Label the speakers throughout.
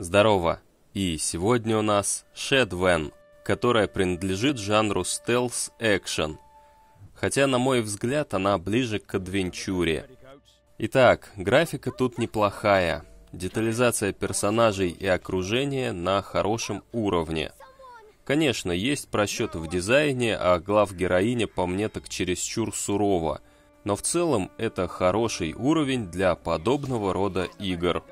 Speaker 1: Здорово! И сегодня у нас Шедвен, которая принадлежит жанру стелс-экшен, хотя, на мой взгляд, она ближе к адвенчуре. Итак, графика тут неплохая, детализация персонажей и окружения на хорошем уровне. Конечно, есть просчет в дизайне, а глав героиня по мне так чересчур сурово, но в целом это хороший уровень для подобного рода игр.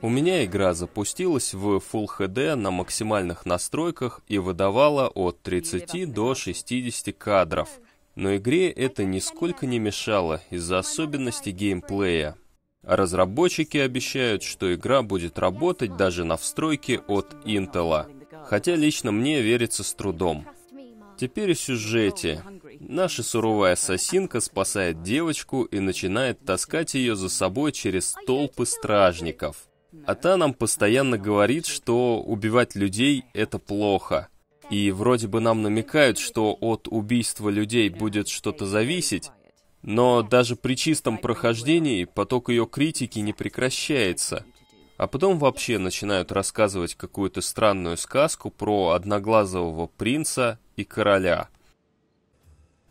Speaker 1: У меня игра запустилась в Full HD на максимальных настройках и выдавала от 30 до 60 кадров. Но игре это нисколько не мешало из-за особенностей геймплея. Разработчики обещают, что игра будет работать даже на встройке от Intel, хотя лично мне верится с трудом. Теперь о сюжете. Наша суровая ассасинка спасает девочку и начинает таскать ее за собой через толпы стражников. А та нам постоянно говорит, что убивать людей — это плохо. И вроде бы нам намекают, что от убийства людей будет что-то зависеть, но даже при чистом прохождении поток ее критики не прекращается. А потом вообще начинают рассказывать какую-то странную сказку про одноглазого принца и короля.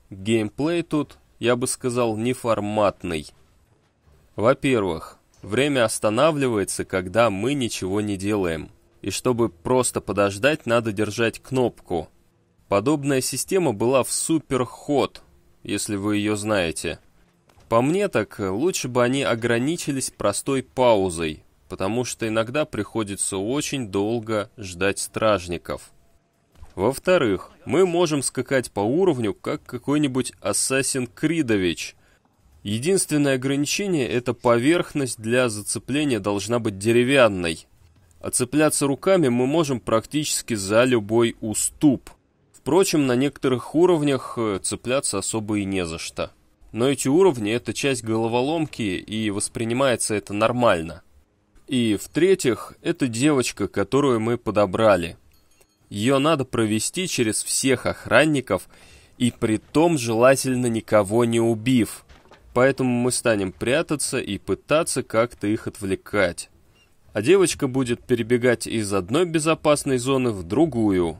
Speaker 1: Геймплей тут, я бы сказал, неформатный. Во-первых, Время останавливается, когда мы ничего не делаем. И чтобы просто подождать, надо держать кнопку. Подобная система была в Суперход, если вы ее знаете. По мне так, лучше бы они ограничились простой паузой, потому что иногда приходится очень долго ждать стражников. Во-вторых, мы можем скакать по уровню, как какой-нибудь Ассасин Кридович – Единственное ограничение – это поверхность для зацепления должна быть деревянной. Оцепляться а руками мы можем практически за любой уступ. Впрочем, на некоторых уровнях э, цепляться особо и не за что. Но эти уровни – это часть головоломки, и воспринимается это нормально. И в-третьих, это девочка, которую мы подобрали. Ее надо провести через всех охранников, и при том желательно никого не убив – Поэтому мы станем прятаться и пытаться как-то их отвлекать. А девочка будет перебегать из одной безопасной зоны в другую.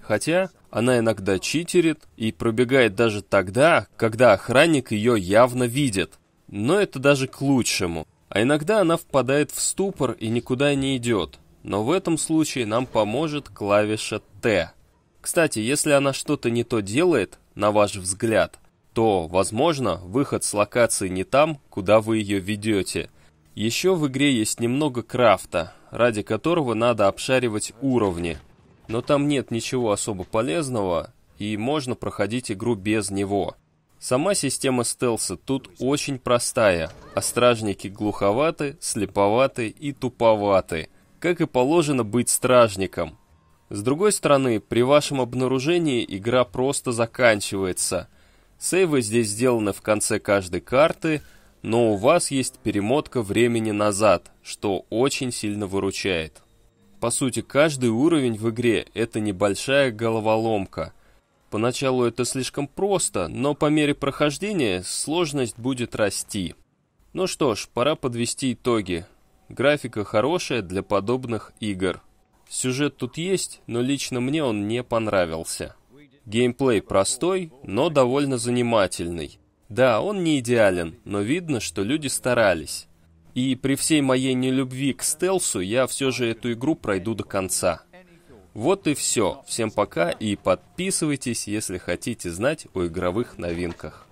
Speaker 1: Хотя она иногда читерит и пробегает даже тогда, когда охранник ее явно видит. Но это даже к лучшему. А иногда она впадает в ступор и никуда не идет. Но в этом случае нам поможет клавиша «Т». Кстати, если она что-то не то делает, на ваш взгляд, то, возможно, выход с локации не там, куда вы ее ведете. Еще в игре есть немного крафта, ради которого надо обшаривать уровни, но там нет ничего особо полезного, и можно проходить игру без него. Сама система стелса тут очень простая, а стражники глуховаты, слеповаты и туповаты, как и положено быть стражником. С другой стороны, при вашем обнаружении игра просто заканчивается – Сейвы здесь сделаны в конце каждой карты, но у вас есть перемотка времени назад, что очень сильно выручает. По сути, каждый уровень в игре – это небольшая головоломка. Поначалу это слишком просто, но по мере прохождения сложность будет расти. Ну что ж, пора подвести итоги. Графика хорошая для подобных игр. Сюжет тут есть, но лично мне он не понравился. Геймплей простой, но довольно занимательный. Да, он не идеален, но видно, что люди старались. И при всей моей нелюбви к стелсу я все же эту игру пройду до конца. Вот и все. Всем пока и подписывайтесь, если хотите знать о игровых новинках.